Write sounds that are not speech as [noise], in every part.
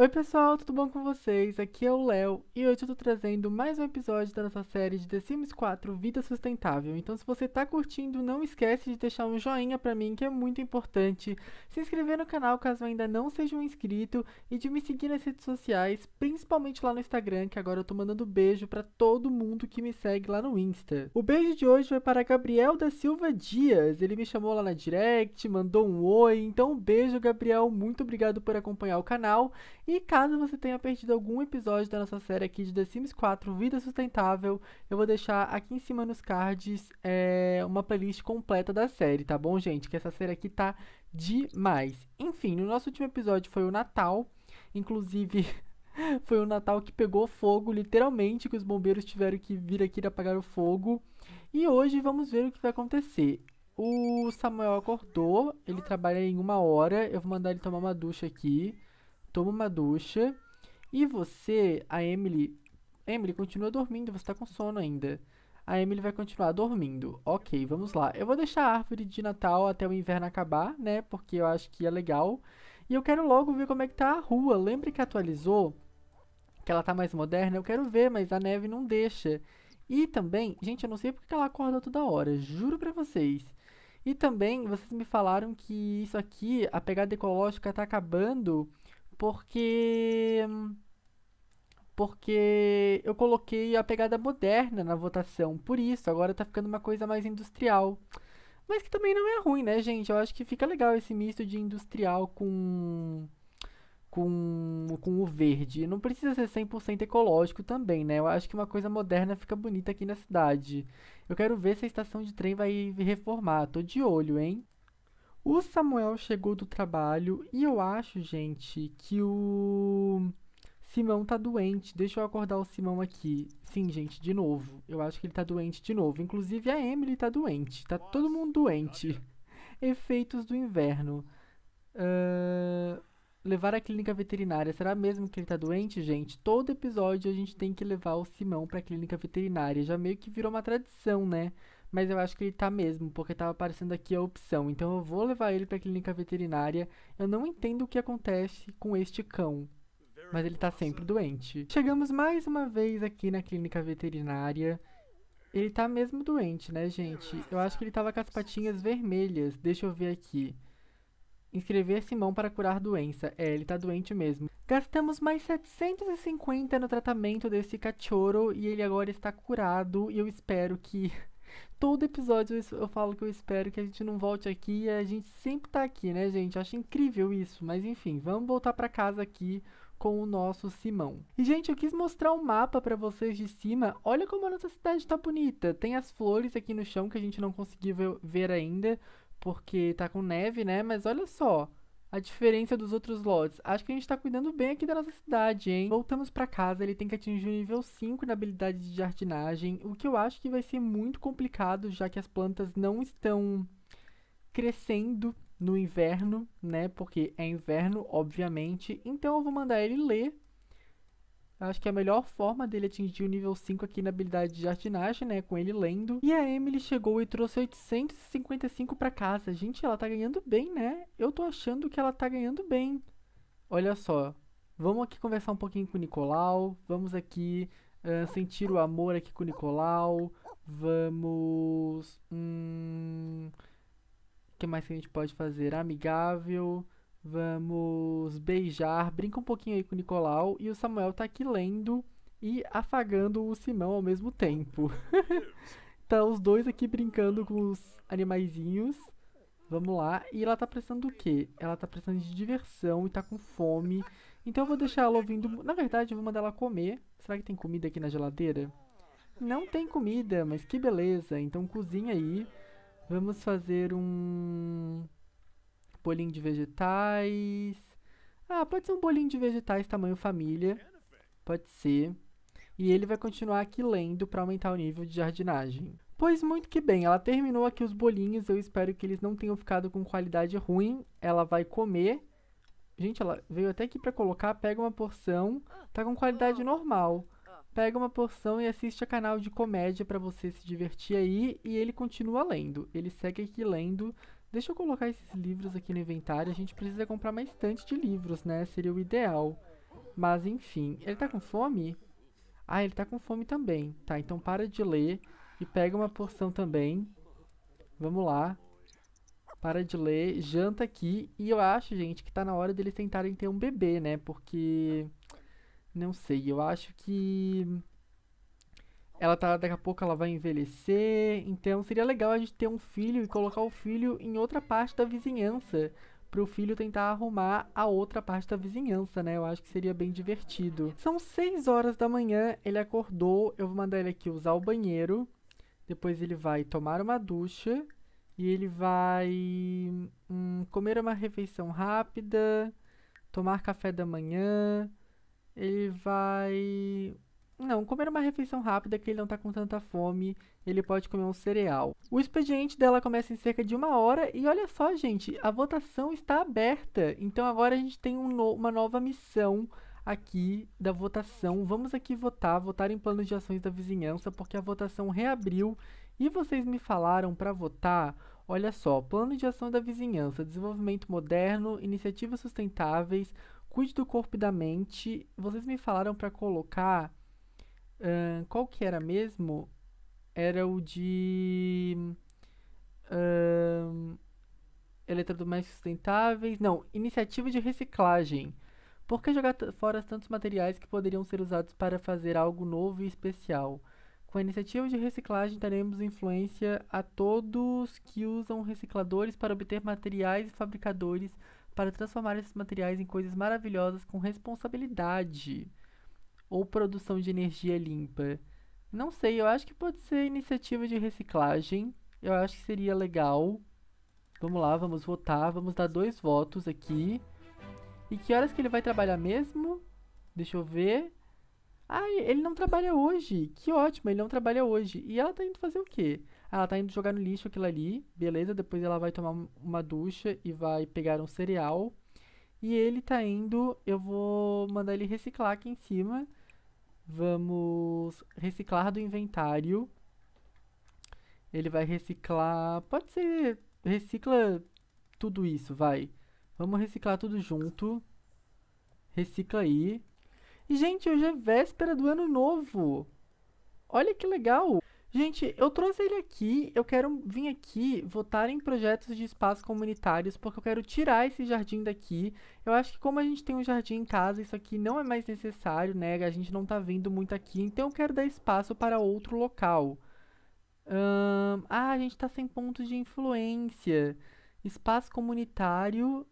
Oi pessoal, tudo bom com vocês? Aqui é o Léo e hoje eu tô trazendo mais um episódio da nossa série de The Sims 4 Vida Sustentável. Então se você tá curtindo, não esquece de deixar um joinha pra mim que é muito importante, se inscrever no canal caso ainda não seja um inscrito e de me seguir nas redes sociais, principalmente lá no Instagram, que agora eu tô mandando beijo pra todo mundo que me segue lá no Insta. O beijo de hoje vai para Gabriel da Silva Dias, ele me chamou lá na direct, mandou um oi, então um beijo Gabriel, muito obrigado por acompanhar o canal e caso você tenha perdido algum episódio da nossa série aqui de The Sims 4 Vida Sustentável, eu vou deixar aqui em cima nos cards é, uma playlist completa da série, tá bom, gente? Que essa série aqui tá demais. Enfim, no nosso último episódio foi o Natal. Inclusive, [laughs] foi um Natal que pegou fogo, literalmente, que os bombeiros tiveram que vir aqui apagar o fogo. E hoje vamos ver o que vai acontecer. O Samuel acordou, ele trabalha em uma hora, eu vou mandar ele tomar uma ducha aqui toma uma ducha e você, a Emily, Emily continua dormindo, você tá com sono ainda. A Emily vai continuar dormindo. Ok, vamos lá. Eu vou deixar a árvore de Natal até o inverno acabar, né? Porque eu acho que é legal. E eu quero logo ver como é que tá a rua. Lembre que atualizou, que ela tá mais moderna. Eu quero ver, mas a neve não deixa. E também, gente, eu não sei porque ela acorda toda hora, juro pra vocês. E também, vocês me falaram que isso aqui, a pegada ecológica tá acabando porque porque eu coloquei a pegada moderna na votação. Por isso, agora tá ficando uma coisa mais industrial. Mas que também não é ruim, né, gente? Eu acho que fica legal esse misto de industrial com com, com o verde. Não precisa ser 100% ecológico também, né? Eu acho que uma coisa moderna fica bonita aqui na cidade. Eu quero ver se a estação de trem vai reformar. Tô de olho, hein? O Samuel chegou do trabalho e eu acho, gente, que o Simão tá doente. Deixa eu acordar o Simão aqui. Sim, gente, de novo. Eu acho que ele tá doente de novo. Inclusive a Emily tá doente. Tá todo mundo doente. [laughs] Efeitos do inverno. Uh, levar à clínica veterinária. Será mesmo que ele tá doente, gente? Todo episódio a gente tem que levar o Simão pra clínica veterinária. Já meio que virou uma tradição, né? mas eu acho que ele tá mesmo, porque tava aparecendo aqui a opção. Então eu vou levar ele pra clínica veterinária. Eu não entendo o que acontece com este cão, mas ele tá sempre doente. Chegamos mais uma vez aqui na clínica veterinária. Ele tá mesmo doente, né, gente? Eu acho que ele tava com as patinhas vermelhas. Deixa eu ver aqui. Inscrever Simão para curar doença. É, ele tá doente mesmo. Gastamos mais 750 no tratamento desse cachorro e ele agora está curado e eu espero que Todo episódio eu, falo que eu espero que a gente não volte aqui e a gente sempre tá aqui, né, gente? Acho incrível isso, mas enfim, vamos voltar para casa aqui com o nosso Simão. E gente, eu quis mostrar um mapa para vocês de cima. Olha como a nossa cidade tá bonita. Tem as flores aqui no chão que a gente não conseguiu ver ainda, porque tá com neve, né? Mas olha só, a diferença dos outros lotes. Acho que a gente tá cuidando bem aqui da nossa cidade, hein? Voltamos pra casa, ele tem que atingir o nível 5 na habilidade de jardinagem, o que eu acho que vai ser muito complicado, já que as plantas não estão crescendo no inverno, né? Porque é inverno, obviamente. Então eu vou mandar ele ler eu acho que a melhor forma dele atingir o nível 5 aqui na habilidade de jardinagem, né? Com ele lendo. E a Emily chegou e trouxe 855 para casa. Gente, ela tá ganhando bem, né? Eu tô achando que ela tá ganhando bem. Olha só. Vamos aqui conversar um pouquinho com o Nicolau. Vamos aqui uh, sentir o amor aqui com o Nicolau. Vamos... Hum... O que mais que a gente pode fazer? Amigável... Vamos beijar. Brinca um pouquinho aí com o Nicolau. E o Samuel tá aqui lendo e afagando o Simão ao mesmo tempo. [laughs] tá os dois aqui brincando com os animaizinhos. Vamos lá. E ela tá precisando do quê? Ela tá precisando de diversão e tá com fome. Então eu vou deixar ela ouvindo. Na verdade, eu vou mandar ela comer. Será que tem comida aqui na geladeira? Não tem comida, mas que beleza. Então cozinha aí. Vamos fazer um bolinho de vegetais. Ah, pode ser um bolinho de vegetais tamanho família. Pode ser. E ele vai continuar aqui lendo para aumentar o nível de jardinagem. Pois muito que bem, ela terminou aqui os bolinhos. Eu espero que eles não tenham ficado com qualidade ruim. Ela vai comer. Gente, ela veio até aqui para colocar, pega uma porção, tá com qualidade normal. Pega uma porção e assiste a canal de comédia para você se divertir aí e ele continua lendo. Ele segue aqui lendo Deixa eu colocar esses livros aqui no inventário. A gente precisa comprar uma estante de livros, né? Seria o ideal. Mas, enfim. Ele tá com fome? Ah, ele tá com fome também. Tá, então para de ler e pega uma porção também. Vamos lá. Para de ler, janta aqui. E eu acho, gente, que tá na hora deles tentarem ter um bebê, né? Porque... Não sei, eu acho que ela tá daqui a pouco ela vai envelhecer, então seria legal a gente ter um filho e colocar o filho em outra parte da vizinhança, para o filho tentar arrumar a outra parte da vizinhança, né? Eu acho que seria bem divertido. São 6 horas da manhã, ele acordou, eu vou mandar ele aqui usar o banheiro, depois ele vai tomar uma ducha e ele vai hum, comer uma refeição rápida, tomar café da manhã, ele vai não, comer uma refeição rápida que ele não está com tanta fome, ele pode comer um cereal. O expediente dela começa em cerca de uma hora e olha só, gente, a votação está aberta. Então agora a gente tem um no, uma nova missão aqui da votação. Vamos aqui votar, votar em planos de ações da vizinhança, porque a votação reabriu e vocês me falaram para votar. Olha só, plano de ação da vizinhança, desenvolvimento moderno, iniciativas sustentáveis, cuide do corpo e da mente. Vocês me falaram para colocar qual que era mesmo? Era o de. Uh, eletrodomésticos sustentáveis. Não, iniciativa de reciclagem. Por que jogar fora tantos materiais que poderiam ser usados para fazer algo novo e especial? Com a iniciativa de reciclagem, daremos influência a todos que usam recicladores para obter materiais e fabricadores para transformar esses materiais em coisas maravilhosas com responsabilidade ou produção de energia limpa. Não sei, eu acho que pode ser iniciativa de reciclagem. Eu acho que seria legal. Vamos lá, vamos votar. Vamos dar dois votos aqui. E que horas que ele vai trabalhar mesmo? Deixa eu ver. Ah, ele não trabalha hoje. Que ótimo, ele não trabalha hoje. E ela tá indo fazer o quê? Ela tá indo jogar no lixo aquilo ali. Beleza, depois ela vai tomar uma ducha e vai pegar um cereal. E ele tá indo, eu vou mandar ele reciclar aqui em cima. Vamos reciclar do inventário. Ele vai reciclar... Pode ser... Recicla tudo isso, vai. Vamos reciclar tudo junto. Recicla aí. E, gente, hoje é véspera do ano novo. Olha que legal. Gente, eu trouxe ele aqui, eu quero vir aqui votar em projetos de espaços comunitários, porque eu quero tirar esse jardim daqui. Eu acho que como a gente tem um jardim em casa, isso aqui não é mais necessário, né? A gente não tá vindo muito aqui, então eu quero dar espaço para outro local. ah, a gente tá sem pontos de influência. Espaço comunitário,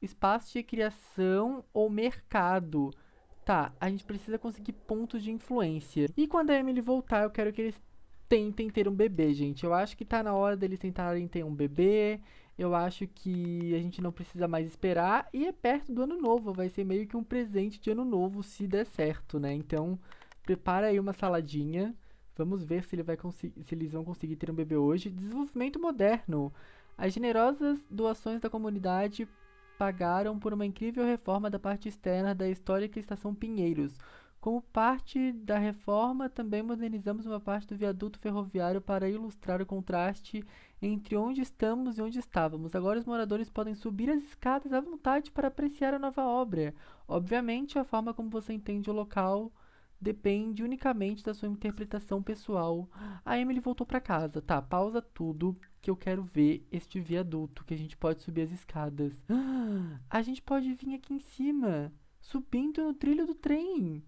espaço de criação ou mercado. Mercado tá, a gente precisa conseguir pontos de influência. E quando a Emily voltar, eu quero que eles tentem ter um bebê, gente. Eu acho que tá na hora deles tentarem ter um bebê. Eu acho que a gente não precisa mais esperar. E é perto do ano novo. Vai ser meio que um presente de ano novo, se der certo, né? Então, prepara aí uma saladinha. Vamos ver se, ele vai se eles vão conseguir ter um bebê hoje. Desenvolvimento moderno. As generosas doações da comunidade pagaram por uma incrível reforma da parte externa da histórica Estação Pinheiros. Como parte da reforma, também modernizamos uma parte do viaduto ferroviário para ilustrar o contraste entre onde estamos e onde estávamos. Agora os moradores podem subir as escadas à vontade para apreciar a nova obra. Obviamente, a forma como você entende o local depende unicamente da sua interpretação pessoal. A Emily voltou para casa. Tá, pausa tudo que eu quero ver este viaduto que a gente pode subir as escadas. [gasps] a gente pode vir aqui em cima, subindo no trilho do trem.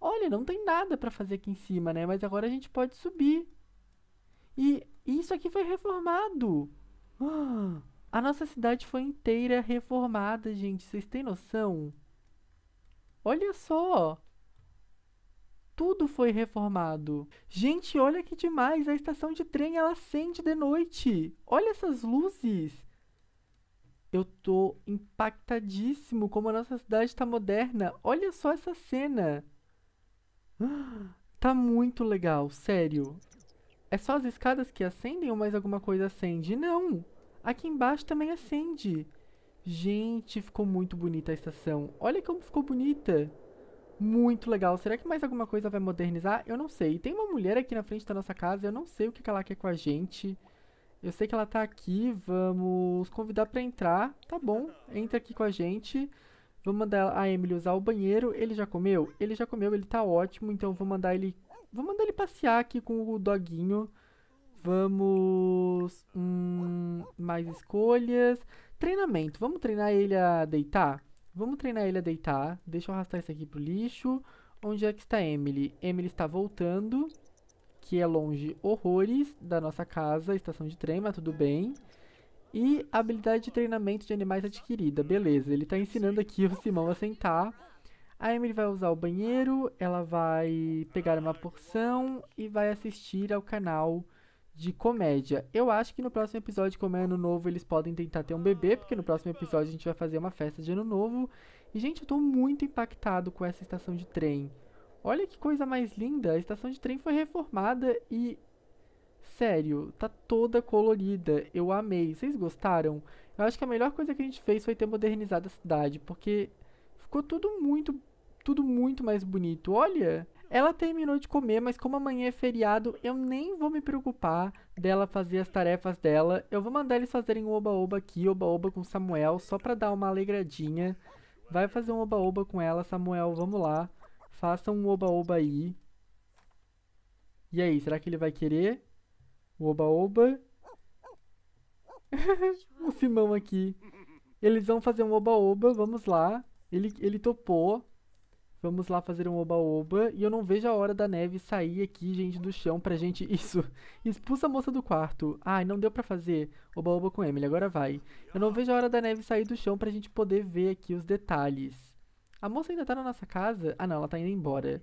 Olha, não tem nada para fazer aqui em cima, né? Mas agora a gente pode subir. E isso aqui foi reformado. [gasps] a nossa cidade foi inteira reformada, gente. Vocês têm noção? Olha só! tudo foi reformado. Gente, olha que demais, a estação de trem ela acende de noite. Olha essas luzes. Eu tô impactadíssimo como a nossa cidade está moderna. Olha só essa cena. [gasps] Tá muito legal, sério. É só as escadas que acendem ou mais alguma coisa acende? Não. Aqui embaixo também acende. Gente, ficou muito bonita a estação. Olha como ficou bonita muito legal. Será que mais alguma coisa vai modernizar? Eu não sei. Tem uma mulher aqui na frente da nossa casa, eu não sei o que ela quer com a gente. Eu sei que ela tá aqui, vamos convidar para entrar. Tá bom, entra aqui com a gente. Vou mandar a Emily usar o banheiro. Ele já comeu? Ele já comeu, ele tá ótimo, então vou mandar ele... Vou mandar ele passear aqui com o doguinho. Vamos... Hum, mais escolhas. Treinamento. Vamos treinar ele a deitar? Vamos treinar ele a deitar. Deixa eu arrastar isso aqui pro lixo. Onde é que está Emily? Emily está voltando, que é longe horrores da nossa casa, estação de trem, mas tudo bem. E habilidade de treinamento de animais adquirida. Beleza, ele está ensinando aqui o Simão a sentar. A Emily vai usar o banheiro, ela vai pegar uma porção e vai assistir ao canal de comédia. Eu acho que no próximo episódio, como é ano novo, eles podem tentar ter um bebê, porque no próximo episódio a gente vai fazer uma festa de ano novo. E, gente, eu tô muito impactado com essa estação de trem. Olha que coisa mais linda! A estação de trem foi reformada e. Sério, tá toda colorida. Eu amei. Vocês gostaram? Eu acho que a melhor coisa que a gente fez foi ter modernizado a cidade, porque ficou tudo muito, tudo muito mais bonito. Olha, ela terminou de comer, mas como amanhã é feriado, eu nem vou me preocupar dela fazer as tarefas dela. Eu vou mandar eles fazerem um oba-oba aqui, oba-oba com Samuel, só pra dar uma alegradinha. Vai fazer um oba-oba com ela, Samuel, vamos lá. Faça um oba-oba aí. E aí, será que ele vai querer? O oba-oba. [laughs] o Simão aqui. Eles vão fazer um oba-oba, vamos lá. Ele, ele topou. Vamos lá fazer um oba-oba. E eu não vejo a hora da neve sair aqui, gente, do chão pra gente... [laughs] Isso! Expulsa a moça do quarto. Ai, não deu pra fazer oba-oba com Emily. Agora vai. Eu não vejo a hora da neve sair do chão pra gente poder ver aqui os detalhes. A moça ainda tá na nossa casa? Ah, não. Ela tá indo embora.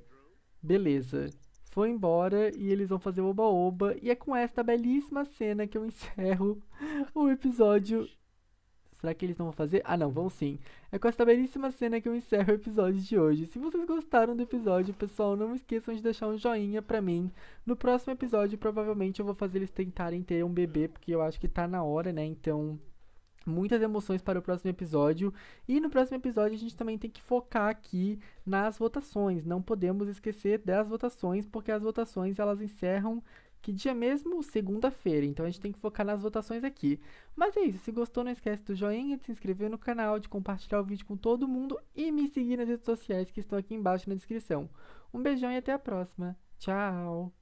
Beleza. Foi embora e eles vão fazer oba-oba. E é com esta belíssima cena que eu encerro [laughs] o episódio Será que eles não vão fazer? Ah, não, vão sim. É com esta belíssima cena que eu encerro o episódio de hoje. Se vocês gostaram do episódio, pessoal, não esqueçam de deixar um joinha pra mim. No próximo episódio, provavelmente eu vou fazer eles tentarem ter um bebê, porque eu acho que tá na hora, né? Então, muitas emoções para o próximo episódio. E no próximo episódio a gente também tem que focar aqui nas votações. Não podemos esquecer das votações, porque as votações elas encerram que dia mesmo? Segunda-feira. Então a gente tem que focar nas votações aqui. Mas é isso. Se gostou, não esquece do joinha, de se inscrever no canal, de compartilhar o vídeo com todo mundo e me seguir nas redes sociais que estão aqui embaixo na descrição. Um beijão e até a próxima. Tchau!